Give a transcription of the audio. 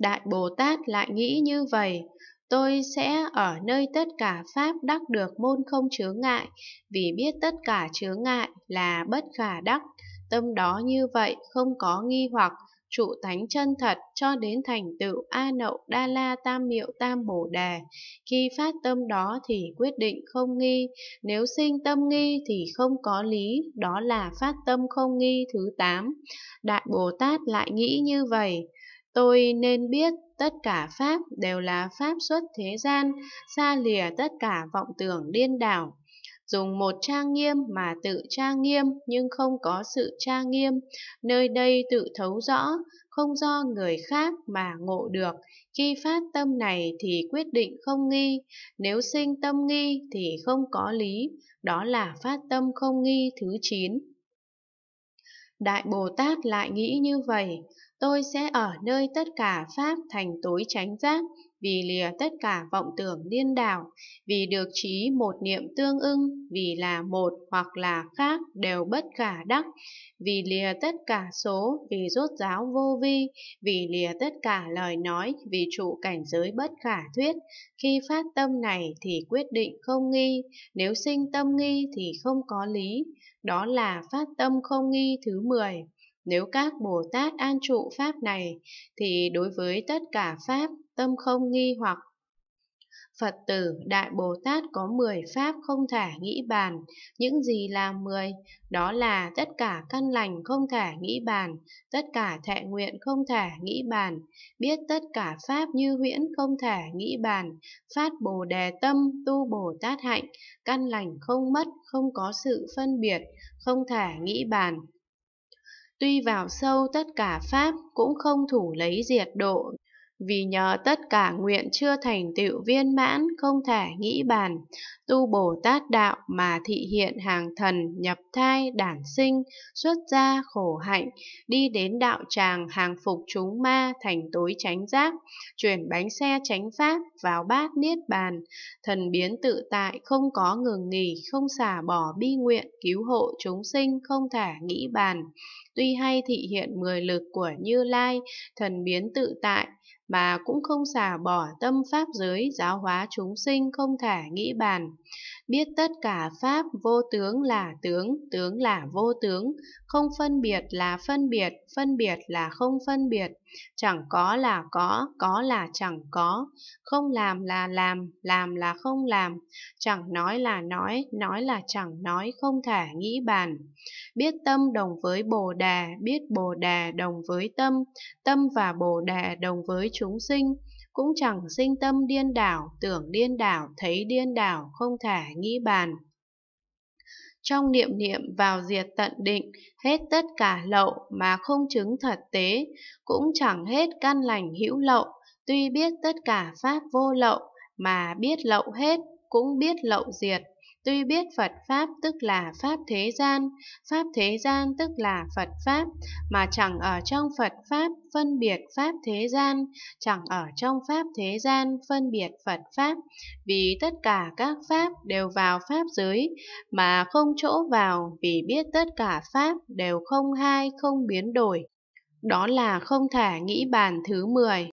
Đại Bồ Tát lại nghĩ như vậy, tôi sẽ ở nơi tất cả Pháp đắc được môn không chướng ngại, vì biết tất cả chướng ngại là bất khả đắc. Tâm đó như vậy không có nghi hoặc, trụ tánh chân thật cho đến thành tựu A Nậu Đa La Tam Miệu Tam Bồ Đề. Khi phát tâm đó thì quyết định không nghi, nếu sinh tâm nghi thì không có lý, đó là phát tâm không nghi thứ 8. Đại Bồ Tát lại nghĩ như vậy. Tôi nên biết tất cả Pháp đều là Pháp xuất thế gian, xa lìa tất cả vọng tưởng điên đảo. Dùng một trang nghiêm mà tự trang nghiêm nhưng không có sự trang nghiêm, nơi đây tự thấu rõ, không do người khác mà ngộ được. Khi phát tâm này thì quyết định không nghi, nếu sinh tâm nghi thì không có lý, đó là phát tâm không nghi thứ 9. Đại Bồ Tát lại nghĩ như vậy, tôi sẽ ở nơi tất cả Pháp thành tối tránh giác, vì lìa tất cả vọng tưởng điên đảo, vì được trí một niệm tương ưng, vì là một hoặc là khác đều bất khả đắc, vì lìa tất cả số, vì rốt giáo vô vi, vì lìa tất cả lời nói, vì trụ cảnh giới bất khả thuyết. Khi phát tâm này thì quyết định không nghi, nếu sinh tâm nghi thì không có lý. Đó là phát tâm không nghi thứ 10. Nếu các Bồ Tát an trụ Pháp này, thì đối với tất cả Pháp, tâm không nghi hoặc. Phật tử Đại Bồ Tát có 10 Pháp không thể nghĩ bàn, những gì là 10? Đó là tất cả căn lành không thể nghĩ bàn, tất cả thệ nguyện không thể nghĩ bàn, biết tất cả Pháp như huyễn không thể nghĩ bàn, phát Bồ Đề Tâm tu Bồ Tát hạnh, căn lành không mất, không có sự phân biệt, không thể nghĩ bàn, tuy vào sâu tất cả pháp cũng không thủ lấy diệt độ vì nhờ tất cả nguyện chưa thành tựu viên mãn không thể nghĩ bàn tu bồ tát đạo mà thị hiện hàng thần nhập thai đản sinh xuất gia khổ hạnh đi đến đạo tràng hàng phục chúng ma thành tối chánh giác chuyển bánh xe chánh pháp vào bát niết bàn thần biến tự tại không có ngừng nghỉ không xả bỏ bi nguyện cứu hộ chúng sinh không thể nghĩ bàn tuy hay thị hiện mười lực của như lai thần biến tự tại mà cũng không xả bỏ tâm pháp giới giáo hóa chúng sinh không thả nghĩ bàn biết tất cả pháp vô tướng là tướng, tướng là vô tướng, không phân biệt là phân biệt, phân biệt là không phân biệt, chẳng có là có, có là chẳng có, không làm là làm, làm là không làm, chẳng nói là nói, nói là chẳng nói, không thể nghĩ bàn. Biết tâm đồng với Bồ đề biết Bồ đề đồng với tâm, tâm và Bồ đề đồng với chúng sinh, cũng chẳng sinh tâm điên đảo, tưởng điên đảo, thấy điên đảo, không thể nghĩ bàn. Trong niệm niệm vào diệt tận định, hết tất cả lậu mà không chứng thật tế, cũng chẳng hết căn lành hữu lậu, tuy biết tất cả pháp vô lậu, mà biết lậu hết, cũng biết lậu diệt, Tuy biết Phật Pháp tức là Pháp thế gian, Pháp thế gian tức là Phật Pháp, mà chẳng ở trong Phật Pháp phân biệt Pháp thế gian, chẳng ở trong Pháp thế gian phân biệt Phật Pháp, vì tất cả các Pháp đều vào Pháp giới, mà không chỗ vào vì biết tất cả Pháp đều không hai không biến đổi. Đó là không thể nghĩ bàn thứ 10.